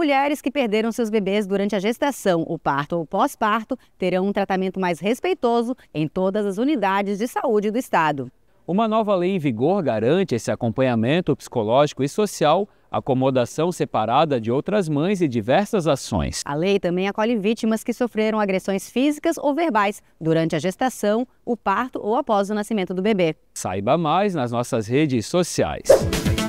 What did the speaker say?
Mulheres que perderam seus bebês durante a gestação, o parto ou pós-parto terão um tratamento mais respeitoso em todas as unidades de saúde do estado. Uma nova lei em vigor garante esse acompanhamento psicológico e social, acomodação separada de outras mães e diversas ações. A lei também acolhe vítimas que sofreram agressões físicas ou verbais durante a gestação, o parto ou após o nascimento do bebê. Saiba mais nas nossas redes sociais.